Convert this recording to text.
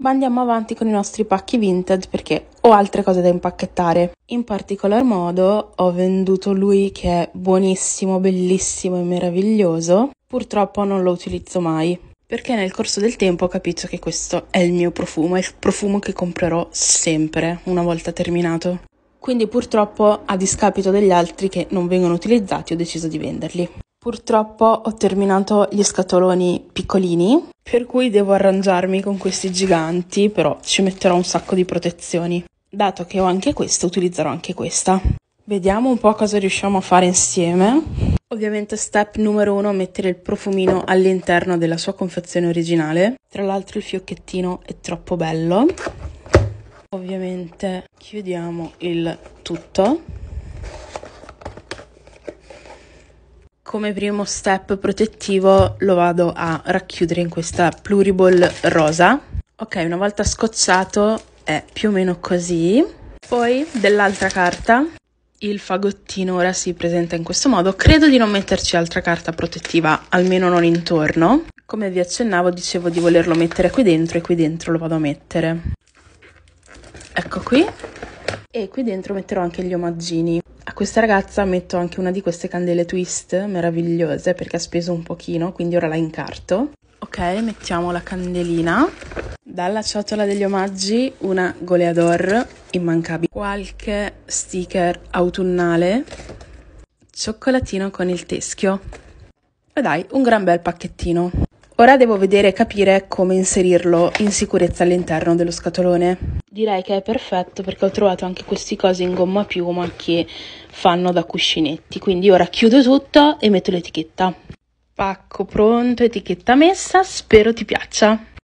ma andiamo avanti con i nostri pacchi vintage perché ho altre cose da impacchettare. In particolar modo ho venduto lui che è buonissimo, bellissimo e meraviglioso. Purtroppo non lo utilizzo mai perché nel corso del tempo ho capito che questo è il mio profumo, è il profumo che comprerò sempre una volta terminato. Quindi purtroppo a discapito degli altri che non vengono utilizzati ho deciso di venderli. Purtroppo ho terminato gli scatoloni piccolini, per cui devo arrangiarmi con questi giganti, però ci metterò un sacco di protezioni. Dato che ho anche questa, utilizzerò anche questa. Vediamo un po' cosa riusciamo a fare insieme. Ovviamente step numero uno, mettere il profumino all'interno della sua confezione originale. Tra l'altro il fiocchettino è troppo bello. Ovviamente chiudiamo il tutto. come primo step protettivo lo vado a racchiudere in questa pluriball rosa. Ok, una volta scocciato è più o meno così. Poi dell'altra carta il fagottino ora si presenta in questo modo. Credo di non metterci altra carta protettiva, almeno non intorno. Come vi accennavo dicevo di volerlo mettere qui dentro e qui dentro lo vado a mettere. Ecco qui. E qui dentro metterò anche gli omaggini questa ragazza metto anche una di queste candele twist meravigliose perché ha speso un pochino, quindi ora la incarto. Ok, mettiamo la candelina. Dalla ciotola degli omaggi una goleador immancabile. Qualche sticker autunnale. Cioccolatino con il teschio. E dai, un gran bel pacchettino. Ora devo vedere e capire come inserirlo in sicurezza all'interno dello scatolone. Direi che è perfetto perché ho trovato anche questi cosi in gomma piuma che fanno da cuscinetti, quindi ora chiudo tutto e metto l'etichetta. Pacco pronto, etichetta messa, spero ti piaccia.